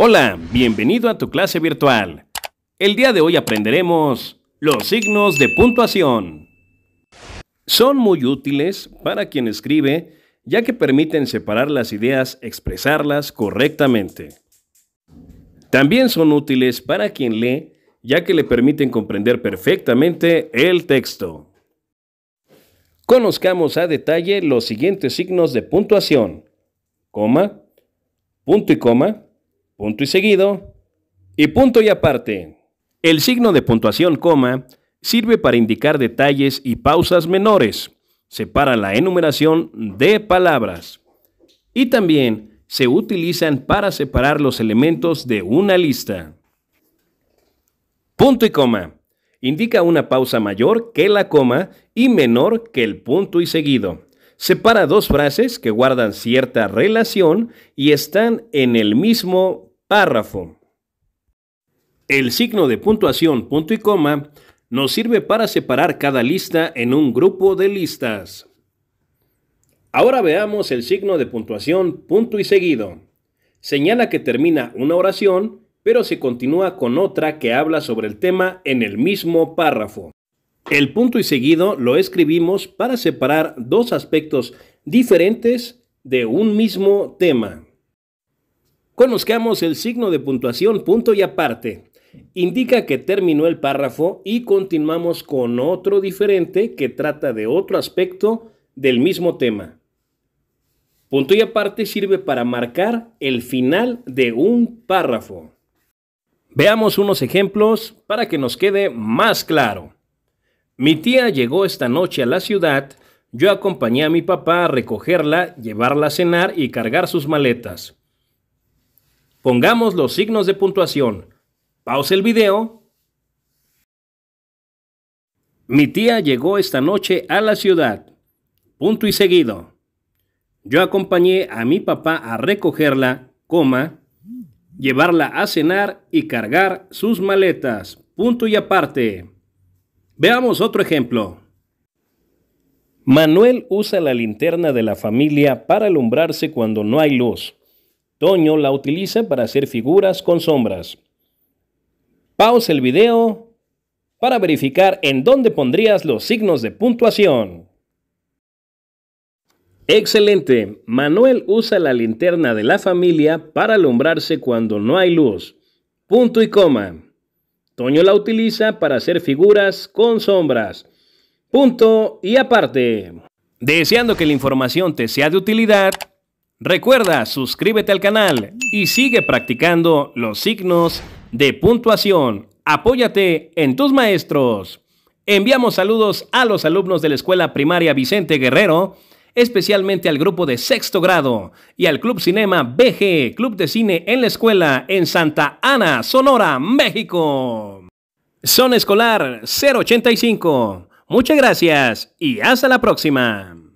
Hola, bienvenido a tu clase virtual. El día de hoy aprenderemos los signos de puntuación. Son muy útiles para quien escribe ya que permiten separar las ideas, expresarlas correctamente. También son útiles para quien lee ya que le permiten comprender perfectamente el texto. Conozcamos a detalle los siguientes signos de puntuación. Coma, punto y coma, punto y seguido, y punto y aparte. El signo de puntuación coma sirve para indicar detalles y pausas menores. Separa la enumeración de palabras. Y también se utilizan para separar los elementos de una lista. Punto y coma. Indica una pausa mayor que la coma y menor que el punto y seguido. Separa dos frases que guardan cierta relación y están en el mismo Párrafo. El signo de puntuación punto y coma nos sirve para separar cada lista en un grupo de listas. Ahora veamos el signo de puntuación punto y seguido. Señala que termina una oración, pero se continúa con otra que habla sobre el tema en el mismo párrafo. El punto y seguido lo escribimos para separar dos aspectos diferentes de un mismo tema. Conozcamos el signo de puntuación punto y aparte. Indica que terminó el párrafo y continuamos con otro diferente que trata de otro aspecto del mismo tema. Punto y aparte sirve para marcar el final de un párrafo. Veamos unos ejemplos para que nos quede más claro. Mi tía llegó esta noche a la ciudad, yo acompañé a mi papá a recogerla, llevarla a cenar y cargar sus maletas. Pongamos los signos de puntuación. Pausa el video. Mi tía llegó esta noche a la ciudad. Punto y seguido. Yo acompañé a mi papá a recogerla, coma, llevarla a cenar y cargar sus maletas. Punto y aparte. Veamos otro ejemplo. Manuel usa la linterna de la familia para alumbrarse cuando no hay luz. Toño la utiliza para hacer figuras con sombras. Pausa el video para verificar en dónde pondrías los signos de puntuación. Excelente. Manuel usa la linterna de la familia para alumbrarse cuando no hay luz. Punto y coma. Toño la utiliza para hacer figuras con sombras. Punto y aparte. Deseando que la información te sea de utilidad, Recuerda, suscríbete al canal y sigue practicando los signos de puntuación. Apóyate en tus maestros. Enviamos saludos a los alumnos de la Escuela Primaria Vicente Guerrero, especialmente al grupo de sexto grado y al Club Cinema BG, Club de Cine en la Escuela en Santa Ana, Sonora, México. Son Escolar 085. Muchas gracias y hasta la próxima.